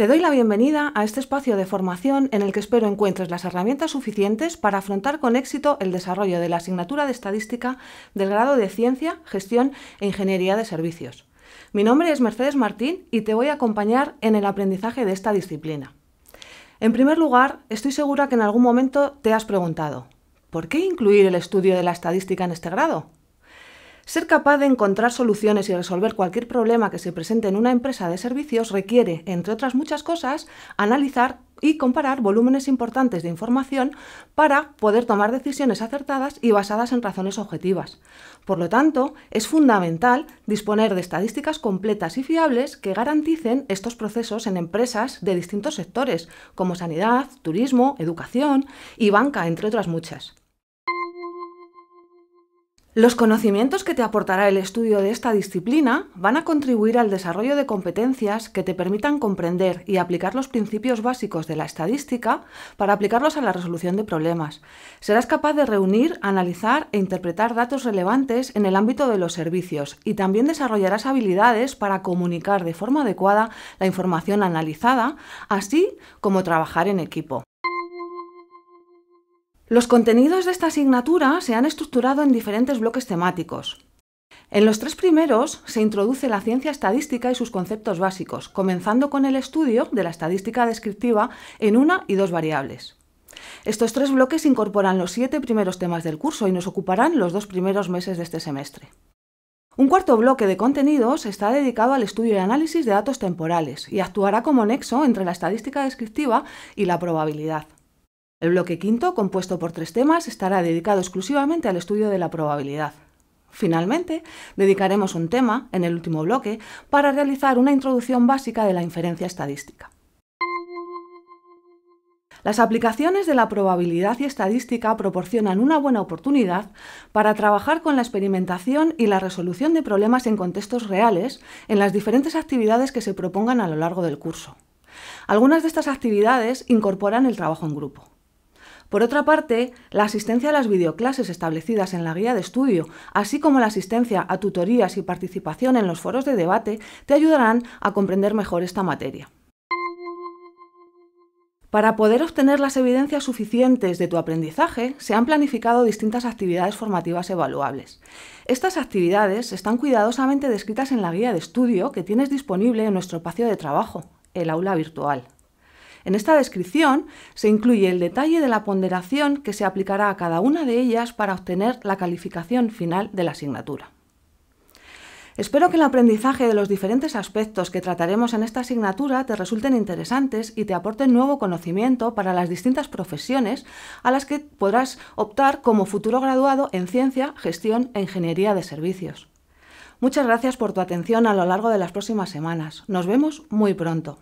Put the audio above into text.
Te doy la bienvenida a este espacio de formación en el que espero encuentres las herramientas suficientes para afrontar con éxito el desarrollo de la asignatura de estadística del grado de Ciencia, Gestión e Ingeniería de Servicios. Mi nombre es Mercedes Martín y te voy a acompañar en el aprendizaje de esta disciplina. En primer lugar, estoy segura que en algún momento te has preguntado, ¿por qué incluir el estudio de la estadística en este grado? Ser capaz de encontrar soluciones y resolver cualquier problema que se presente en una empresa de servicios requiere, entre otras muchas cosas, analizar y comparar volúmenes importantes de información para poder tomar decisiones acertadas y basadas en razones objetivas. Por lo tanto, es fundamental disponer de estadísticas completas y fiables que garanticen estos procesos en empresas de distintos sectores, como sanidad, turismo, educación y banca, entre otras muchas. Los conocimientos que te aportará el estudio de esta disciplina van a contribuir al desarrollo de competencias que te permitan comprender y aplicar los principios básicos de la estadística para aplicarlos a la resolución de problemas. Serás capaz de reunir, analizar e interpretar datos relevantes en el ámbito de los servicios y también desarrollarás habilidades para comunicar de forma adecuada la información analizada, así como trabajar en equipo. Los contenidos de esta asignatura se han estructurado en diferentes bloques temáticos. En los tres primeros se introduce la ciencia estadística y sus conceptos básicos, comenzando con el estudio de la estadística descriptiva en una y dos variables. Estos tres bloques incorporan los siete primeros temas del curso y nos ocuparán los dos primeros meses de este semestre. Un cuarto bloque de contenidos está dedicado al estudio y análisis de datos temporales y actuará como nexo entre la estadística descriptiva y la probabilidad. El bloque quinto, compuesto por tres temas, estará dedicado exclusivamente al estudio de la probabilidad. Finalmente, dedicaremos un tema, en el último bloque, para realizar una introducción básica de la inferencia estadística. Las aplicaciones de la probabilidad y estadística proporcionan una buena oportunidad para trabajar con la experimentación y la resolución de problemas en contextos reales en las diferentes actividades que se propongan a lo largo del curso. Algunas de estas actividades incorporan el trabajo en grupo. Por otra parte, la asistencia a las videoclases establecidas en la guía de estudio, así como la asistencia a tutorías y participación en los foros de debate, te ayudarán a comprender mejor esta materia. Para poder obtener las evidencias suficientes de tu aprendizaje, se han planificado distintas actividades formativas evaluables. Estas actividades están cuidadosamente descritas en la guía de estudio que tienes disponible en nuestro espacio de trabajo, el aula virtual. En esta descripción se incluye el detalle de la ponderación que se aplicará a cada una de ellas para obtener la calificación final de la asignatura. Espero que el aprendizaje de los diferentes aspectos que trataremos en esta asignatura te resulten interesantes y te aporten nuevo conocimiento para las distintas profesiones a las que podrás optar como futuro graduado en ciencia, gestión e ingeniería de servicios. Muchas gracias por tu atención a lo largo de las próximas semanas. Nos vemos muy pronto.